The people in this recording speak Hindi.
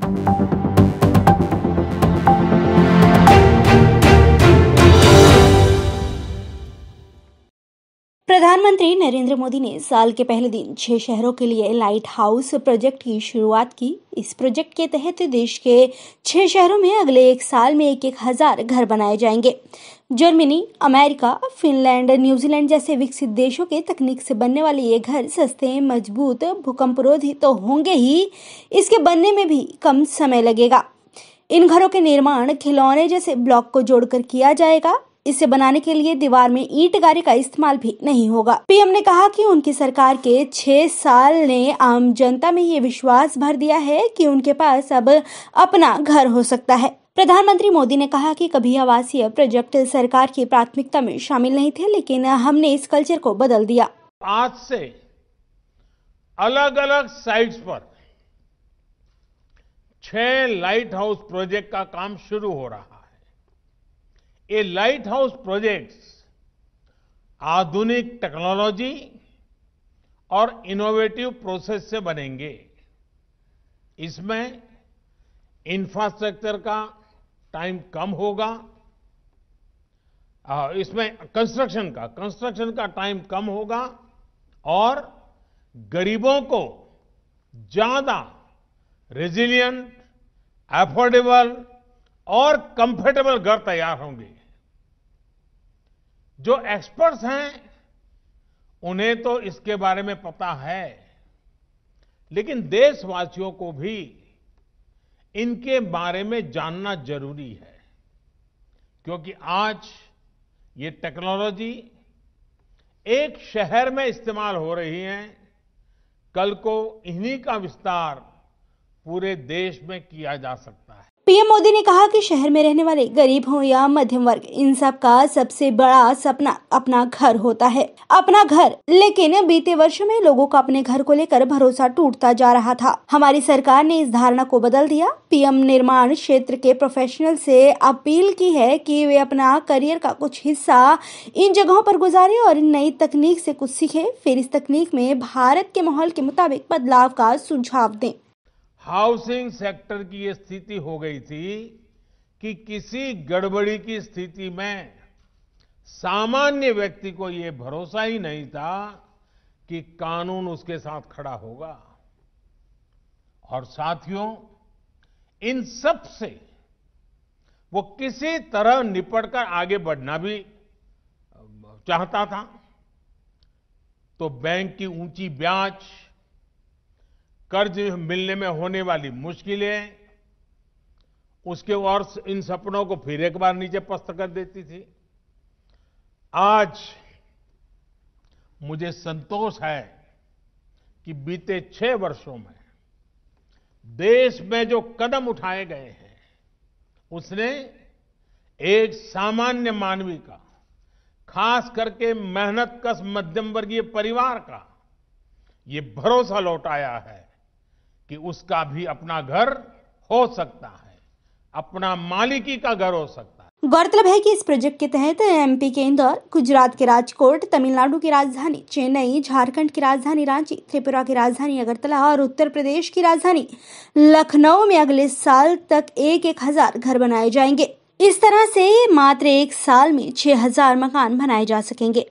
Thank you. प्रधानमंत्री नरेंद्र मोदी ने साल के पहले दिन छह शहरों के लिए लाइट हाउस प्रोजेक्ट की शुरुआत की इस प्रोजेक्ट के तहत देश के छह शहरों में अगले एक साल में एक एक हजार घर बनाए जाएंगे जर्मनी अमेरिका फिनलैंड न्यूजीलैंड जैसे विकसित देशों के तकनीक से बनने वाले ये घर सस्ते मजबूत भूकंपरोधी तो होंगे ही इसके बनने में भी कम समय लगेगा इन घरों के निर्माण खिलौने जैसे ब्लॉक को जोड़कर किया जाएगा इसे बनाने के लिए दीवार में ईट गारी का इस्तेमाल भी नहीं होगा पीएम ने कहा कि उनकी सरकार के छह साल ने आम जनता में ये विश्वास भर दिया है कि उनके पास अब अपना घर हो सकता है प्रधानमंत्री मोदी ने कहा कि कभी आवासीय प्रोजेक्ट सरकार की प्राथमिकता में शामिल नहीं थे लेकिन हमने इस कल्चर को बदल दिया आज से अलग अलग साइट्स पर छह लाइट हाउस प्रोजेक्ट का काम शुरू हो रहा है ये लाइट हाउस प्रोजेक्ट्स आधुनिक टेक्नोलॉजी और इनोवेटिव प्रोसेस से बनेंगे इसमें इंफ्रास्ट्रक्चर का टाइम कम होगा इसमें कंस्ट्रक्शन का कंस्ट्रक्शन का टाइम कम होगा और गरीबों को ज्यादा रेजिलियंट एफोर्डेबल और कंफर्टेबल घर तैयार होंगे जो एक्सपर्ट्स हैं उन्हें तो इसके बारे में पता है लेकिन देशवासियों को भी इनके बारे में जानना जरूरी है क्योंकि आज ये टेक्नोलॉजी एक शहर में इस्तेमाल हो रही है कल को इन्हीं का विस्तार पूरे देश में किया जा सकता है पीएम मोदी ने कहा कि शहर में रहने वाले गरीब हों या मध्यम वर्ग इन सब का सबसे बड़ा सपना अपना घर होता है अपना घर लेकिन बीते वर्ष में लोगों का अपने घर को लेकर भरोसा टूटता जा रहा था हमारी सरकार ने इस धारणा को बदल दिया पीएम निर्माण क्षेत्र के प्रोफेशनल से अपील की है कि वे अपना करियर का कुछ हिस्सा इन जगहों पर गुजारे और नई तकनीक से कुछ सीखे फिर इस तकनीक में भारत के माहौल के मुताबिक बदलाव का सुझाव दें हाउसिंग सेक्टर की ये स्थिति हो गई थी कि किसी गड़बड़ी की स्थिति में सामान्य व्यक्ति को ये भरोसा ही नहीं था कि कानून उसके साथ खड़ा होगा और साथियों इन सब से वो किसी तरह निपटकर आगे बढ़ना भी चाहता था तो बैंक की ऊंची ब्याज कर्ज मिलने में होने वाली मुश्किलें उसके और इन सपनों को फिर एक बार नीचे पस्त कर देती थी आज मुझे संतोष है कि बीते छह वर्षों में देश में जो कदम उठाए गए हैं उसने एक सामान्य मानवी का खास करके मेहनत कस मध्यम वर्गीय परिवार का ये भरोसा लौटाया है कि उसका भी अपना घर हो सकता है अपना मालिकी का घर हो सकता है गौरतलब है कि इस प्रोजेक्ट के तहत एमपी के इंदौर गुजरात के राजकोट तमिलनाडु की राजधानी चेन्नई झारखंड की राजधानी रांची त्रिपुरा की राजधानी अगरतला और उत्तर प्रदेश की राजधानी लखनऊ में अगले साल तक एक एक हजार घर बनाए जाएंगे इस तरह से मात्र एक साल में छह हजार मकान बनाए जा सकेंगे